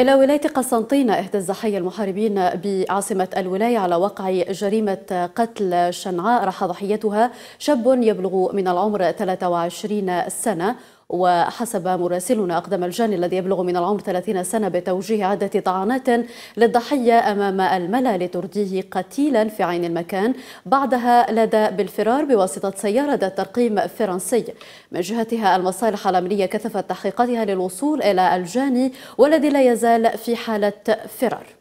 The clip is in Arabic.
إلى ولاية قسنطينة اهتز حي المحاربين بعاصمة الولاية على وقع جريمة قتل شنعاء راح ضحيتها شاب يبلغ من العمر 23 سنة وحسب مراسلنا أقدم الجاني الذي يبلغ من العمر 30 سنة بتوجيه عدة طعنات للضحية أمام الملا لترديه قتيلا في عين المكان بعدها لدى بالفرار بواسطة سيارة ذات ترقيم فرنسي من جهتها المصالح الأمنية كثفت تحقيقاتها للوصول إلى الجاني والذي لا يزال في حالة فرار